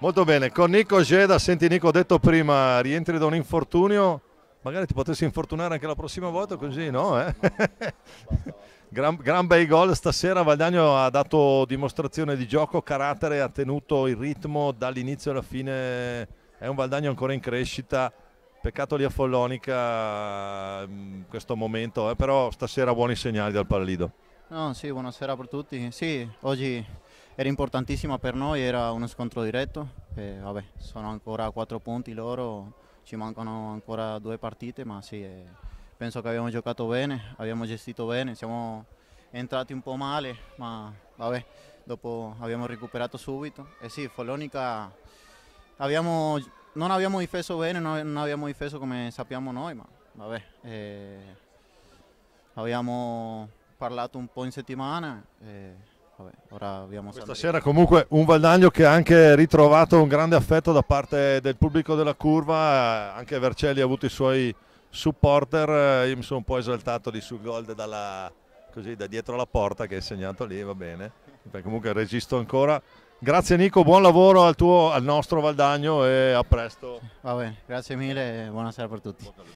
Molto bene, con Nico Geda, senti Nico, ho detto prima, rientri da un infortunio, magari ti potessi infortunare anche la prossima volta così, no? Eh? gran, gran bei gol, stasera Valdagno ha dato dimostrazione di gioco, carattere, ha tenuto il ritmo dall'inizio alla fine, è un Valdagno ancora in crescita, peccato lì a Follonica in mm, questo momento, eh? però stasera buoni segnali dal Pallido. No, sì, buonasera per tutti. Sì, oggi era importantissima per noi, era uno scontro diretto. E, vabbè, sono ancora a quattro punti loro, ci mancano ancora due partite, ma sì, eh, penso che abbiamo giocato bene, abbiamo gestito bene, siamo entrati un po' male, ma vabbè, dopo abbiamo recuperato subito. E sì, Follonica abbiamo, non abbiamo difeso bene, non abbiamo difeso come sappiamo noi, ma vabbè, eh, abbiamo parlato un po' in settimana. E... Vabbè, Questa sera comunque un Valdagno che ha anche ritrovato un grande affetto da parte del pubblico della curva, anche Vercelli ha avuto i suoi supporter, io mi sono un po' esaltato lì sul gol dalla, così, da dietro la porta che è segnato lì, va bene, Perché comunque registro ancora. Grazie Nico, buon lavoro al, tuo, al nostro Valdagno e a presto. Va bene, grazie mille e buonasera per tutti.